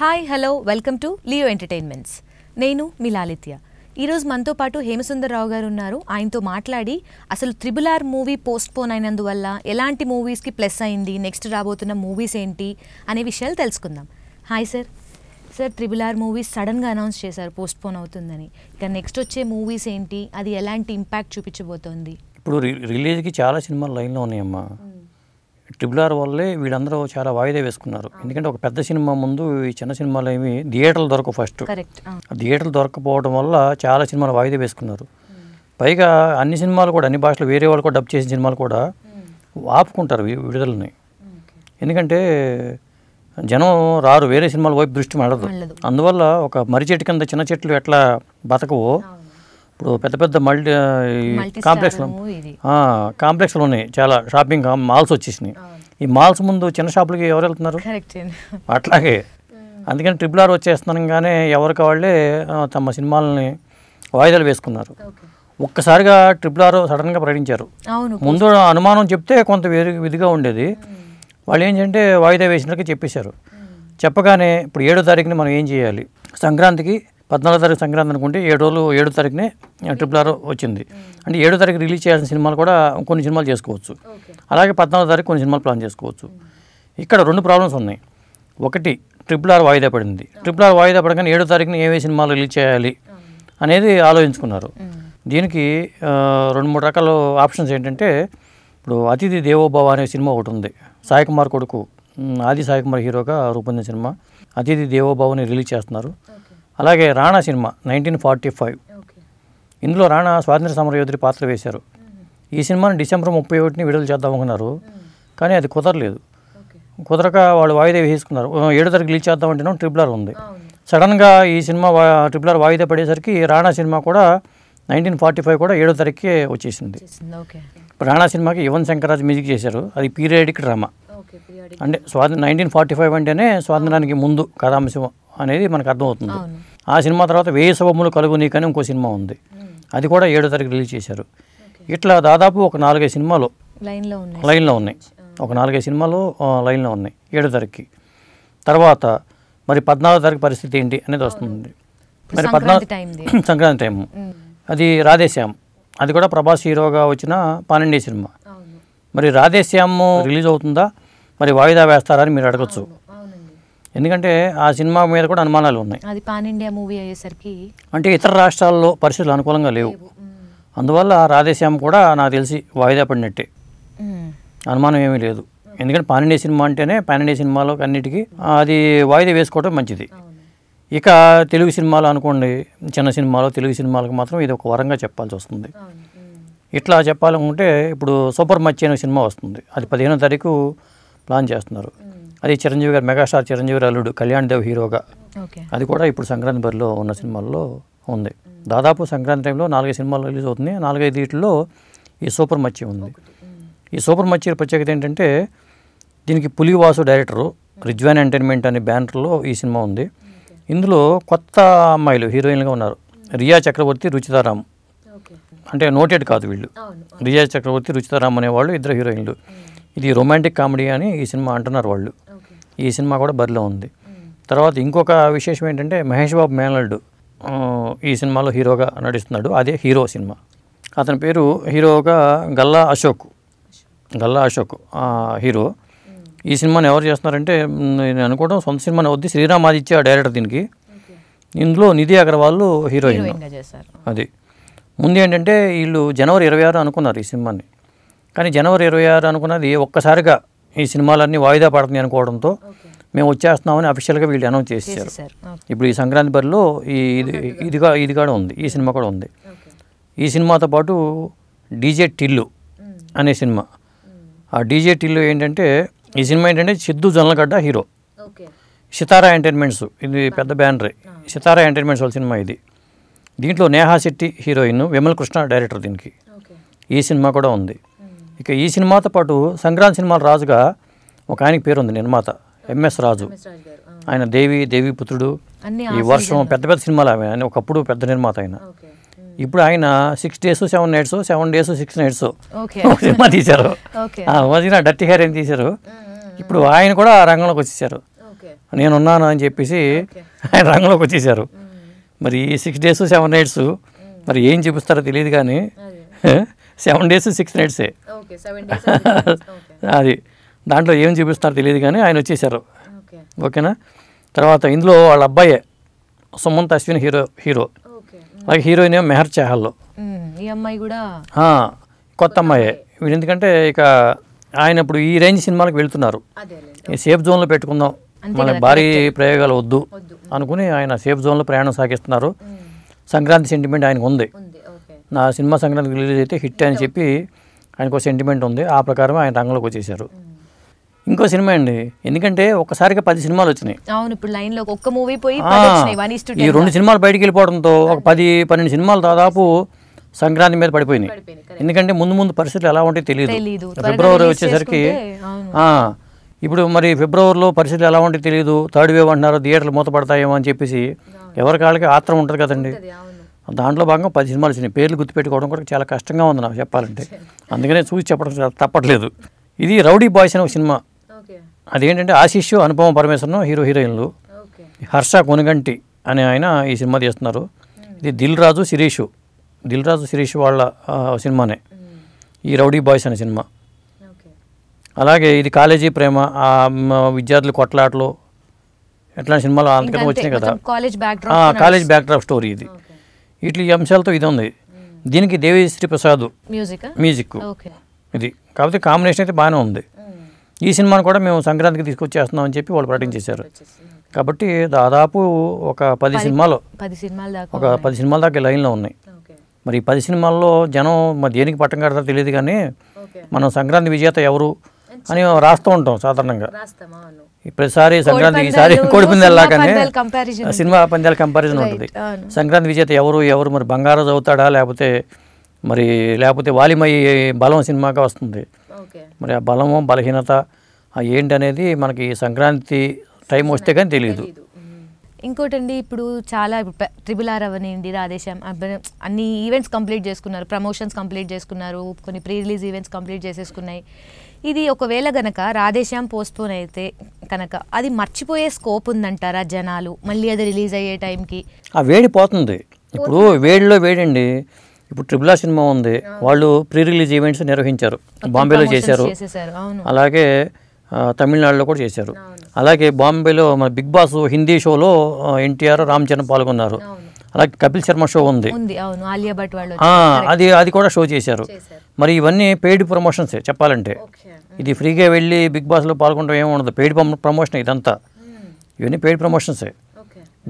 Hi hello welcome to Leo entertainments నేను మీ లాలిత్య ఈరోజు మనతో పాటు రావు గారు ఉన్నారు ఆయనతో మాట్లాడి అసలు త్రిబుల్ ఆర్ మూవీ పోస్ట్పోన్ అయినందువల్ల ఎలాంటి మూవీస్కి ప్లస్ అయింది నెక్స్ట్ రాబోతున్న మూవీస్ ఏంటి అనే విషయాలు తెలుసుకుందాం hi sir sir triple R movies సడన్గా అనౌన్స్ చేశారు పోస్ట్పోన్ అవుతుందని ఇక నెక్స్ట్ వచ్చే మూవీస్ ఏంటి అది ఎలాంటి ఇంపాక్ట్ చూపించబోతోంది ఇప్పుడు రిలీజ్కి చాలా సినిమాలు లైన్లో ఉన్నాయమ్మా ట్రిపుల్ ఆర్ వల్లే వీళ్ళందరూ చాలా వాయిదా వేసుకున్నారు ఎందుకంటే ఒక పెద్ద సినిమా ముందు ఈ చిన్న సినిమాలు ఏమి థియేటర్లు దొరకవు ఫస్ట్ థియేటర్లు దొరకపోవడం వల్ల చాలా సినిమాలు వాయిదా వేసుకున్నారు పైగా అన్ని సినిమాలు కూడా అన్ని భాషలు వేరే వాళ్ళు కూడా డబ్ చేసిన సినిమాలు కూడా ఆపుకుంటారు విడుదలని ఎందుకంటే జనం రారు వేరే సినిమాల వైపు దృష్టి మెడదు అందువల్ల ఒక మర్రి చెట్టు కింద చిన్న చెట్లు ఎట్లా బతకవో ఇప్పుడు పెద్ద పెద్ద మల్టీ కాంప్లెక్స్లో కాంప్లెక్స్లో ఉన్నాయి చాలా షాపింగ్ మాల్స్ వచ్చేసినాయి ఈ మాల్స్ ముందు చిన్న షాపులకి ఎవరు వెళ్తున్నారు అట్లాగే అందుకని ట్రిపుల్ ఆర్ వచ్చేస్తున్నాగానే ఎవరికి వాళ్ళే తమ సినిమాలని వాయిదాలు వేసుకున్నారు ఒక్కసారిగా ట్రిపుల్ ఆర్ సడన్గా ప్రకటించారు ముందు అనుమానం చెప్తే కొంత విధిగా ఉండేది వాళ్ళు ఏంటంటే వాయిదా వేసినట్టుగా చెప్పేశారు చెప్పగానే ఇప్పుడు ఏడో తారీఖున మనం ఏం చేయాలి సంక్రాంతికి పద్నాలుగో తారీఖు సంక్రాంతి అనుకుంటే ఏడు రోజులు ఏడో తారీఖునే ట్రిపుల్ ఆర్ వచ్చింది అంటే ఏడో తారీఖు రిలీజ్ చేయాల్సిన సినిమాలు కూడా కొన్ని సినిమాలు చేసుకోవచ్చు అలాగే పద్నాలుగో తారీఖు కొన్ని సినిమాలు ప్లాన్ చేసుకోవచ్చు ఇక్కడ రెండు ప్రాబ్లమ్స్ ఉన్నాయి ఒకటి ట్రిపుల్ ఆర్ వాయిదా పడింది ట్రిపుల్ ఆర్ వాయిదా పడగానే ఏడో తారీఖున ఏవే సినిమాలు రిలీజ్ చేయాలి అనేది ఆలోచించుకున్నారు దీనికి రెండు మూడు రకాల ఆప్షన్స్ ఏంటంటే ఇప్పుడు అతిథి దేవోభవ అనే సినిమా ఒకటి ఉంది సాయి కుమార్ కొడుకు ఆది సాయి కుమార్ హీరోగా రూపొందిన సినిమా అతిథి దేవోభవని రిలీజ్ చేస్తున్నారు అలాగే రాణా సినిమా నైన్టీన్ ఫార్టీ ఫైవ్ ఇందులో రాణా స్వాతంత్ర యోధుడి పాత్ర వేశారు ఈ సినిమాను డిసెంబర్ ముప్పై ఒకటిని విడుదల చేద్దాం అనుకున్నారు కానీ అది కుదరలేదు కుదరక వాళ్ళు వాయిదా వేసుకున్నారు ఏడో తరగతి రిలీజ్ చేద్దాం అంటేనో ట్రిపులర్ ఉంది సడన్గా ఈ సినిమా ట్రిపులర్ వాయిదా పడేసరికి రాణా సినిమా కూడా నైన్టీన్ ఫార్టీ ఫైవ్ కూడా ఏడో తారీఖుకే వచ్చేసింది రాణా సినిమాకి యువన్ శంకరాజ్ మ్యూజిక్ చేశారు అది పీరియాడిక్ డ్రామా అంటే స్వాతంత్ర నైన్టీన్ ఫార్టీ ఫైవ్ అంటేనే స్వాతంత్రానికి ముందు కథాంశం అనేది మనకు అర్థమవుతుంది ఆ సినిమా తర్వాత వేయి సభములు కలుగు అని ఇంకో సినిమా ఉంది అది కూడా ఏడో తారీఖు రిలీజ్ చేశారు ఇట్లా దాదాపు ఒక నాలుగైదు సినిమాలు లైన్లో ఉన్నాయి ఒక నాలుగైదు సినిమాలు లైన్లో ఉన్నాయి ఏడో తారీఖుకి తర్వాత మరి పద్నాలుగో తారీఖు పరిస్థితి ఏంటి అనేది వస్తుంది మరి పద్నాలుగు సంక్రాంతి టైము అది రాధేశ్యామ్ అది కూడా ప్రభాస్ హీరోగా వచ్చిన పానండే సినిమా మరి రాధేశ్యామ్ రిలీజ్ అవుతుందా మరి వాయిదా వేస్తారా అని మీరు అడగచ్చు ఎందుకంటే ఆ సినిమా మీద కూడా అనుమానాలు ఉన్నాయి అది పాన్ ఇండియా మూవీ అయ్యేసరికి అంటే ఇతర రాష్ట్రాల్లో పరిస్థితులు అనుకూలంగా లేవు అందువల్ల రాధేశ్యామ కూడా నాకు తెలిసి వాయిదా పడినట్టే అనుమానం ఏమీ లేదు ఎందుకంటే పాన్ ఇండియా సినిమా అంటేనే పాన్ ఇండియా సినిమాలో అన్నిటికీ అది వాయిదా వేసుకోవడం మంచిది ఇక తెలుగు సినిమాలు అనుకోండి చిన్న సినిమాలో తెలుగు సినిమాలకు మాత్రం ఇది ఒక వరంగా చెప్పాల్సి వస్తుంది ఇట్లా చెప్పాలనుకుంటే ఇప్పుడు సూపర్ మచ్చి అనే సినిమా వస్తుంది అది పదిహేనో తారీఖు ప్లాన్ చేస్తున్నారు అది చిరంజీవి గారు మెగాస్టార్ చిరంజీవి అల్లుడు కళ్యాణ్ దేవ్ హీరోగా అది కూడా ఇప్పుడు సంక్రాంతి బరిలో ఉన్న సినిమాల్లో ఉంది దాదాపు సంక్రాంతి టైంలో నాలుగైదు సినిమాలు రిలీజ్ అవుతుంది నాలుగైదు వీటిలో ఈ సూపర్ మచ్చి ఉంది ఈ సూపర్ మచ్చి ప్రత్యేకత ఏంటంటే దీనికి పులివాసు డైరెక్టరు రిజ్వాన్ ఎంటర్టైన్మెంట్ అనే బ్యానర్లో ఈ సినిమా ఉంది ఇందులో కొత్త అమ్మాయిలు హీరోయిన్లుగా ఉన్నారు రియా చక్రవర్తి రుచితారాం అంటే నోటెడ్ కాదు వీళ్ళు రియా చక్రవర్తి రుచితారాం అనేవాళ్ళు ఇద్దరు హీరోయిన్లు ఇది రొమాంటిక్ కామెడీ అని ఈ సినిమా అంటున్నారు వాళ్ళు ఈ సినిమా కూడా బరిలో ఉంది తర్వాత ఇంకొక విశేషం ఏంటంటే మహేష్ బాబు మేనల్డు ఈ సినిమాలో హీరోగా నటిస్తున్నాడు అదే హీరో సినిమా అతని పేరు హీరోగా గల్లా అశోక్ గల్లా అశోక్ హీరో ఈ సినిమాని ఎవరు చేస్తున్నారంటే నేను అనుకోవడం సొంత సినిమాని వద్ది ఆదిత్య డైరెక్టర్ దీనికి ఇందులో నిధి అగర్వాల్ హీరోయిన్ అది ముందు ఏంటంటే వీళ్ళు జనవరి ఇరవై ఆరు అనుకున్నారు ఈ సినిమాని కానీ జనవరి ఇరవై ఆరు అనుకున్నది ఒక్కసారిగా ఈ సినిమాలన్నీ వాయిదా పడుతున్నాయి అనుకోవడంతో మేము వచ్చేస్తున్నామని అఫీషియల్గా వీళ్ళు అనౌన్స్ చేశారు ఇప్పుడు ఈ సంక్రాంతి బరిలో ఈ ఇది ఇది కూడా ఉంది ఈ సినిమా కూడా ఉంది ఈ సినిమాతో పాటు డీజే టిల్లు అనే సినిమా ఆ డీజే టిల్లు ఏంటంటే ఈ సినిమా ఏంటంటే సిద్ధు జొన్నలగడ్డ హీరో సితారా ఎంటర్టైన్మెంట్స్ ఇది పెద్ద బ్యానరే సితారా ఎంటర్టైన్మెంట్స్ వాళ్ళ సినిమా ఇది దీంట్లో నేహా శెట్టి హీరోయిన్ విమల్ కృష్ణ డైరెక్టర్ దీనికి ఈ సినిమా కూడా ఉంది ఇక ఈ సినిమాతో పాటు సంక్రాంతి సినిమాల రాజుగా ఒక ఆయనకి పేరు ఉంది నిర్మాత ఎంఎస్ రాజు ఆయన దేవి దేవి పుత్రుడు ఈ వర్షం పెద్ద పెద్ద సినిమాలు ఆమె ఆయన ఒకప్పుడు పెద్ద నిర్మాత ఆయన ఇప్పుడు ఆయన six days seven nights seven days six nights సినిమా తీశారు వదిన డర్టీ హెయిర్ ఏం తీశారు ఇప్పుడు ఆయన కూడా ఆ రంగంలోకి వచ్చేసారు నేనున్నాను అని చెప్పేసి ఆయన రంగంలోకి వచ్చేసారు మరి ఈ సిక్స్ డేస్ సెవెన్ నైట్స్ మరి ఏం చూపిస్తారో తెలియదు కానీ సెవెన్ డేస్ సిక్స్ నైట్సే అది దాంట్లో ఏం చూపిస్తారో తెలియదు కానీ ఆయన వచ్చేసారు ఓకేనా తర్వాత ఇందులో వాళ్ళ అబ్బాయే సుమంత్ అశ్విన్ హీరో హీరో అలాగే హీరోయిన్ ఏమో మెహర్ చాహల్లో ఈ అమ్మాయి కూడా కొత్త అమ్మాయే వీడు ఎందుకంటే ఇక ఆయన ఇప్పుడు ఈ రేంజ్ సినిమాలకు వెళ్తున్నారు ఈ సేఫ్ జోన్లో పెట్టుకుందాం మన భారీ ప్రయోగాలు వద్దు అనుకుని ఆయన సేఫ్ జోన్లో ప్రయాణం సాగిస్తున్నారు సంక్రాంతి సెంటిమెంట్ ఆయనకు ఉంది నా సినిమా సంక్రాంతికి రిలీజ్ అయితే హిట్ అని చెప్పి ఆయనకు ఒక సెంటిమెంట్ ఉంది ఆ ప్రకారం ఆయన రంగంలోకి వచ్చేసారు hmm. ఇంకో సినిమా అండి ఎందుకంటే ఒక్కసారిగా పది సినిమాలు వచ్చినాయి ఈ రెండు సినిమాలు బయటికి వెళ్ళిపోవడంతో ఒక పది పన్నెండు సినిమాలు దాదాపు సంక్రాంతి మీద పడిపోయినాయి ఎందుకంటే ముందు ముందు పరిస్థితులు ఎలా ఉంటాయి తెలియదు ఫిబ్రవరి వచ్చేసరికి ఇప్పుడు మరి ఫిబ్రవరిలో పరిస్థితులు ఎలా ఉంటాయి తెలియదు థర్డ్ వేవ్ అంటున్నారు థియేటర్లు మూతపడతాయేమో అని చెప్పేసి ఎవరి కాళ్ళకి ఆత్రం ఉంటుంది కదండి దాంట్లో భాగంగా పది సినిమాలు వచ్చినాయి పేర్లు గుర్తుపెట్టుకోవడం కూడా చాలా కష్టంగా ఉంది నాకు చెప్పాలంటే అందుకనే చూసి చెప్పడం తప్పట్లేదు ఇది రౌడీ బాయ్స్ అనే ఒక సినిమా అదేంటంటే ఆశిష్ అనుపమ పరమేశ్వరను హీరో హీరోయిన్లు హర్ష కొనుగంటి అనే ఆయన ఈ సినిమా తీస్తున్నారు ఇది దిల్ రాజు శిరీషు దిల్ రాజు శిరీష్ వాళ్ళ సినిమానే ఈ రౌడీ బాయ్స్ అనే సినిమా అలాగే ఇది కాలేజీ ప్రేమ విద్యార్థులు కొట్లాటలు ఎట్లాంటి సినిమాలు అందుకని వచ్చినాయి కదా కాలేజ్ బ్యాక్ డ్రాప్ స్టోరీ ఇది ఇట్లా ఈ అంశాలతో ఇది ఉంది దీనికి దేవిశ్రీ ప్రసాద్ మ్యూజిక్ ఇది కాబట్టి కాంబినేషన్ అయితే బాగానే ఉంది ఈ సినిమాను కూడా మేము సంక్రాంతికి తీసుకొచ్చేస్తున్నాం అని చెప్పి వాళ్ళు ప్రకటించేశారు కాబట్టి దాదాపు ఒక పది సినిమాలు ఒక పది సినిమాల దాకా లైన్లో ఉన్నాయి మరి ఈ పది సినిమాల్లో జనం మరి దేనికి పట్టం కడతారో తెలియదు కానీ మనం సంక్రాంతి విజేత ఎవరు అని రాస్తూ ఉంటాం సాధారణంగా ప్రతిసారి సంక్రాంతి ఈసారి కోడిపందాలాగానే సినిమా పందాల కంపారిజన్ ఉంటుంది సంక్రాంతి విజేత ఎవరు ఎవరు మరి బంగారు చదువుతాడా లేకపోతే మరి లేకపోతే వాలిమయ్య బలం సినిమాగా వస్తుంది మరి ఆ బలము బలహీనత ఏంటనేది మనకి సంక్రాంతి టైం వస్తే కానీ తెలియదు ఇంకోటండి ఇప్పుడు చాలా ట్రిబుల్ ఆర్ అవనివ్వండి రాధేశ్యామ్ అన్ని ఈవెంట్స్ కంప్లీట్ చేసుకున్నారు ప్రమోషన్స్ కంప్లీట్ చేసుకున్నారు కొన్ని ప్రీ రిలీజ్ ఈవెంట్స్ కంప్లీట్ చేసేసుకున్నాయి ఇది ఒకవేళ గనక రాధేశ్యామ్ పోస్ట్పోన్ అయితే కనుక అది మర్చిపోయే స్కోప్ ఉందంటారా జనాలు మళ్ళీ అది రిలీజ్ అయ్యే టైంకి ఆ వేడి పోతుంది ఇప్పుడు వేడిలో వేడండి ఇప్పుడు ట్రిబుల్ ఆర్ సినిమా ఉంది వాళ్ళు ప్రీ రిలీజ్ ఈవెంట్స్ నిర్వహించారు బాంబేలో చేశారు అలాగే తమిళనాడులో కూడా చేశారు అలాగే బాంబేలో మన బిగ్ బాస్ హిందీ షోలో ఎన్టీఆర్ రామ్ చరణ్ పాల్గొన్నారు అలాగే కపిల్ శర్మ షో ఉంది అది అది కూడా షో చేశారు మరి ఇవన్నీ పెయిడ్ ప్రమోషన్స్ చెప్పాలంటే ఇది ఫ్రీగా వెళ్ళి బిగ్ బాస్లో పాల్గొనడం ఏమి ఉండదు పెయిడ్ ప్రమోషన్ ఇదంతా ఇవన్నీ పెయిడ్ ప్రమోషన్సే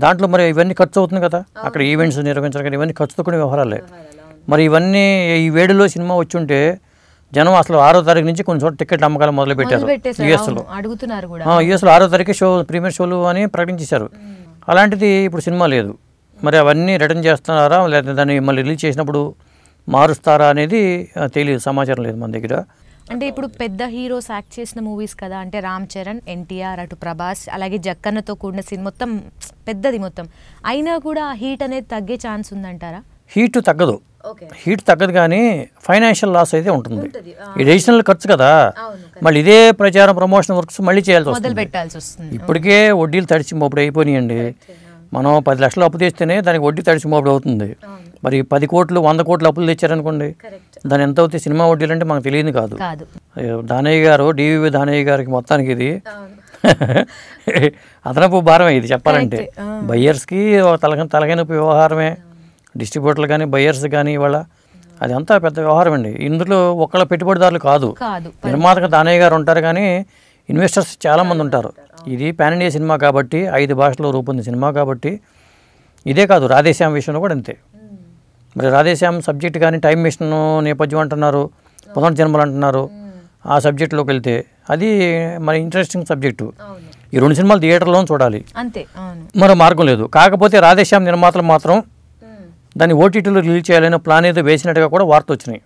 దాంట్లో మరి ఇవన్నీ ఖర్చు అవుతుంది కదా అక్కడ ఈవెంట్స్ నిర్వహించడం ఇవన్నీ ఖర్చుతో కూడిన వ్యవహారాలే మరి ఇవన్నీ ఈ వేడిలో సినిమా వచ్చుంటే జనం అసలు ఆరో తారీఖు నుంచి కొన్ని చోట్ల టికెట్ అమ్మకాలు మొదలు పెట్టారు యుఎస్ లో ఆరో తారీఖు షో ప్రీమియర్ షోలు అని ప్రకటించేశారు అలాంటిది ఇప్పుడు సినిమా లేదు మరి అవన్నీ రిటర్న్ చేస్తున్నారా లేకపోతే దాన్ని మళ్ళీ రిలీజ్ చేసినప్పుడు మారుస్తారా అనేది తెలియదు సమాచారం లేదు మన దగ్గర అంటే ఇప్పుడు పెద్ద హీరోస్ యాక్ట్ చేసిన మూవీస్ కదా అంటే రామ్ చరణ్ ఎన్టీఆర్ అటు ప్రభాస్ అలాగే జక్కన్నతో కూడిన సినిమా మొత్తం పెద్దది మొత్తం అయినా కూడా హీట్ అనేది తగ్గే ఛాన్స్ ఉందంటారా హీట్ తగ్గదు హీట్ తగ్గదు కానీ ఫైనాన్షియల్ లాస్ అయితే ఉంటుంది ఇది ఎడిషనల్ ఖర్చు కదా మళ్ళీ ఇదే ప్రచారం ప్రమోషన్ వర్క్స్ మళ్ళీ చేయాల్సి వస్తుంది ఇప్పటికే వడ్డీలు తడిచి మోపుడు అయిపోయినాయండి మనం పది లక్షలు అప్పు తెస్తేనే దానికి వడ్డీ తడిచి మోపుడు అవుతుంది మరి పది కోట్లు వంద కోట్లు అప్పులు తెచ్చారనుకోండి దాని ఎంత అవుతుంది సినిమా వడ్డీలు అంటే మనకు తెలియదు కాదు దానయ్య గారు డివి దానయ్య గారికి మొత్తానికి ఇది అదనపు భారమే ఇది చెప్పాలంటే బయ్యర్స్కి తలక తలకైన వ్యవహారమే డిస్ట్రిబ్యూటర్లు కానీ బయర్స్ కానీ ఇవాళ అదంతా పెద్ద వ్యవహారం అండి ఇందులో ఒక్కళ్ళ పెట్టుబడిదారులు కాదు నిర్మాతక దానయ్య గారు ఉంటారు కానీ ఇన్వెస్టర్స్ చాలామంది ఉంటారు ఇది పాన్ ఇండియా సినిమా కాబట్టి ఐదు భాషల్లో రూపొందిన సినిమా కాబట్టి ఇదే కాదు రాధేశ్యామ్ విషయంలో కూడా అంతే మరి రాధేశ్యామ్ సబ్జెక్ట్ కానీ టైం మిషన్ నేపథ్యం అంటున్నారు పునర్జన్మలు అంటున్నారు ఆ సబ్జెక్ట్లోకి వెళ్తే అది మరి ఇంట్రెస్టింగ్ సబ్జెక్టు ఈ రెండు సినిమాలు థియేటర్లో చూడాలి అంతే మరో మార్గం లేదు కాకపోతే రాధేశ్యామ్ నిర్మాతలు మాత్రం దాన్ని ఓటీటీలో రిలీజ్ చేయాలనే ప్లాన్ ఏదో వేసినట్టుగా కూడా వార్త వచ్చినాయి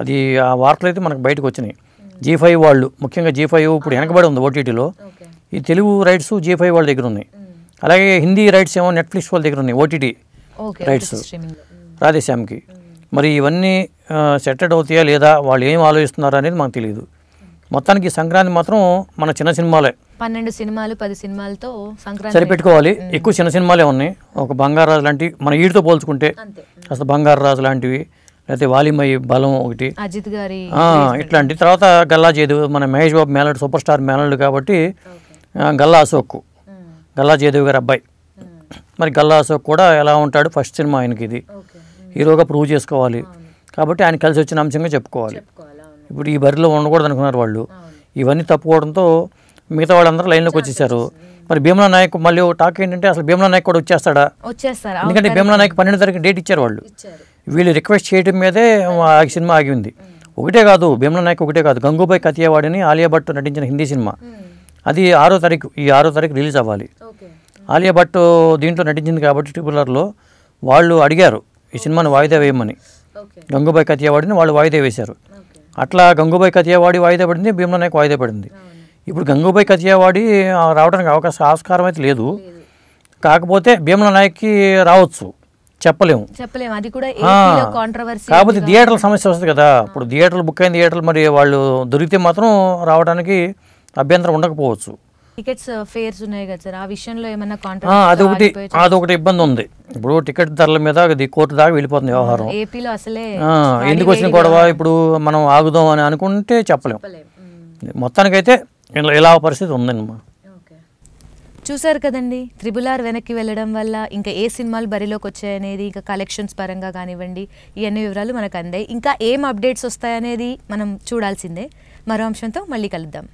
అది ఆ వార్తలు అయితే మనకు బయటకు వచ్చినాయి జీ ఫైవ్ వాళ్ళు ముఖ్యంగా జీ ఫైవ్ ఇప్పుడు వెనకబడి ఉంది ఓటీటీలో ఈ తెలుగు రైట్స్ జీ ఫైవ్ వాళ్ళ దగ్గర ఉన్నాయి అలాగే హిందీ రైట్స్ ఏమో నెట్ఫ్లిక్స్ వాళ్ళ దగ్గర ఉన్నాయి ఓటీటీ రైట్స్ రాధేశ్యామ్కి మరి ఇవన్నీ సెటెడ్ అవుతాయా లేదా వాళ్ళు ఏం ఆలోచిస్తున్నారు అనేది మాకు తెలియదు మొత్తానికి సంక్రాంతి మాత్రం మన చిన్న సినిమాలే పన్నెండు సినిమాలు పది సినిమాలతో సరిపెట్టుకోవాలి ఎక్కువ చిన్న సినిమాలే ఉన్నాయి ఒక బంగారాజు లాంటి మన ఈడితో పోల్చుకుంటే అసలు బంగారాజు లాంటివి లేకపోతే వాలిమయ్య బలం ఒకటి అజిత్ గారి ఇట్లాంటి తర్వాత గల్లా జయదేవ్ మన మహేష్ బాబు మేనడు సూపర్ స్టార్ మేనడు కాబట్టి గల్లా అశోక్ గల్లా జయదేవ్ గారి అబ్బాయి మరి గల్లా అశోక్ కూడా ఎలా ఉంటాడు ఫస్ట్ సినిమా ఆయనకి ఇది హీరోగా ప్రూవ్ చేసుకోవాలి కాబట్టి ఆయన కలిసి వచ్చిన అంశంగా చెప్పుకోవాలి ఇప్పుడు ఈ బరిలో ఉండకూడదు అనుకున్నారు వాళ్ళు ఇవన్నీ తప్పుకోవడంతో మిగతా వాళ్ళందరూ లైన్లోకి వచ్చేసారు మరి భీమలా నాయక్ మళ్ళీ టాక్ ఏంటంటే అసలు భీమలా నాయక్ కూడా వచ్చేస్తాడా ఎందుకంటే భీమలా నాయక్ పన్నెండు తారీఖు డేట్ ఇచ్చారు వాళ్ళు వీళ్ళు రిక్వెస్ట్ చేయడం మీదే ఆ సినిమా ఆగి ఉంది ఒకటే కాదు భీమలా నాయక్ ఒకటే కాదు గంగూబాయ్ కతియావాడిని ఆలియా భట్ నటించిన హిందీ సినిమా అది ఆరో తారీఖు ఈ ఆరో తారీఖు రిలీజ్ అవ్వాలి ఆలియా భట్ దీంట్లో నటించింది కాబట్టి ట్రిపులర్లో వాళ్ళు అడిగారు ఈ సినిమాను వాయిదా వేయమని గంగూబాయ్ కతియావాడిని వాళ్ళు వాయిదా వేశారు అట్లా గంగూబాయి కతియావాడి వాయిదా పడింది భీమ్లా నాయక్ వాయిదా పడింది ఇప్పుడు గంగూబాయి కతియావాడి రావడానికి అవకాశం ఆస్కారం అయితే లేదు కాకపోతే భీమ్లా నాయక్కి రావచ్చు చెప్పలేము కాకపోతే థియేటర్ల సమస్య వస్తుంది కదా ఇప్పుడు థియేటర్లు బుక్ అయిన థియేటర్లు మరి వాళ్ళు దొరికితే మాత్రం రావడానికి అభ్యంతరం ఉండకపోవచ్చు టికెట్స్ ఫేర్స్ ఉన్నాయి కదా సార్ ఆ విషయంలో ఏమైనా అదొకటి అదొకటి ఇబ్బంది ఉంది ఇప్పుడు టికెట్ ధరల మీద అది కోర్టు దాకా వెళ్ళిపోతుంది వ్యవహారం ఏపీలో అసలే ఎందుకు వచ్చిన గొడవ ఇప్పుడు మనం ఆగుదాం అని అనుకుంటే చెప్పలేము మొత్తానికైతే ఇలా పరిస్థితి ఉందన్నమా చూసారు కదండి త్రిబుల్ ఆర్ వెనక్కి వెళ్ళడం వల్ల ఇంకా ఏ సినిమాలు బరిలోకి వచ్చాయనేది ఇంకా కలెక్షన్స్ పరంగా కానివ్వండి ఇవన్నీ వివరాలు మనకు అందాయి ఇంకా ఏం అప్డేట్స్ వస్తాయనేది మనం చూడాల్సిందే మరో అంశంతో మళ్ళీ కలుద్దాం